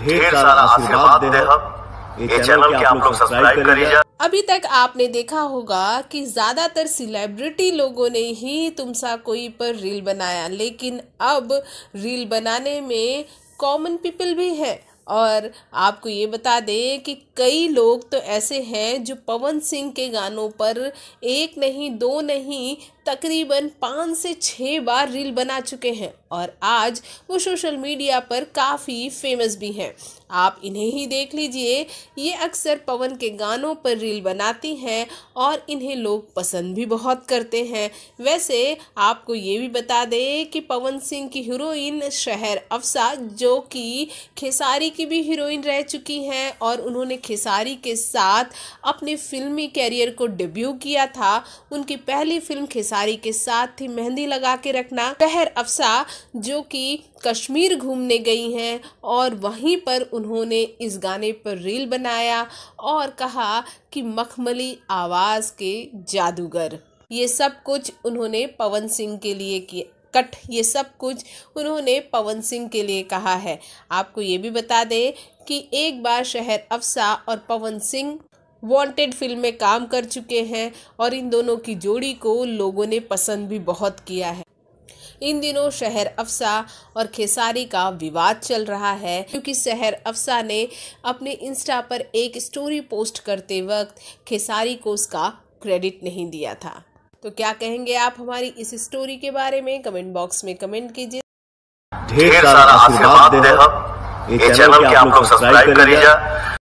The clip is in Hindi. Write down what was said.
ढेर सारा आशीर्वाद दे ये चैनल के आप लोग सब्सक्राइब अभी तक आपने देखा होगा कि ज़्यादातर सेलिब्रिटी लोगों ने ही तुमसा कोई पर रील बनाया लेकिन अब रील बनाने में कॉमन पीपल भी है और आपको ये बता दें कि कई लोग तो ऐसे हैं जो पवन सिंह के गानों पर एक नहीं दो नहीं तकरीबन पाँच से छः बार रील बना चुके हैं और आज वो सोशल मीडिया पर काफ़ी फेमस भी हैं आप इन्हें ही देख लीजिए ये अक्सर पवन के गानों पर रील बनाती हैं और इन्हें लोग पसंद भी बहुत करते हैं वैसे आपको ये भी बता दें कि पवन सिंह की हीरोइन शहर अफसा जो कि खेसारी की भी हीरोइन रह चुकी हैं और उन्होंने खेसारी के साथ अपने फिल्मी कैरियर को डेब्यू किया था उनकी पहली फिल्म खेसारी साड़ी के साथ ही मेहंदी लगा के रखना कहर अफसा जो कि कश्मीर घूमने गई हैं और वहीं पर उन्होंने इस गाने पर रील बनाया और कहा कि मखमली आवाज़ के जादूगर ये सब कुछ उन्होंने पवन सिंह के लिए किया कट ये सब कुछ उन्होंने पवन सिंह के लिए कहा है आपको ये भी बता दें कि एक बार शहर अफसा और पवन सिंह वांटेड फिल्म में काम कर चुके हैं और इन दोनों की जोड़ी को लोगों ने पसंद भी बहुत किया है इन दिनों शहर अफसा और खेसारी का विवाद चल रहा है क्योंकि शहर अफसा ने अपने इंस्टा पर एक स्टोरी पोस्ट करते वक्त खेसारी को उसका क्रेडिट नहीं दिया था तो क्या कहेंगे आप हमारी इस स्टोरी के बारे में कमेंट बॉक्स में कमेंट कीजिए ढेर सारा आशीर्वाद दे ये चैनल के आप लोग सब्सक्राइब करिएगा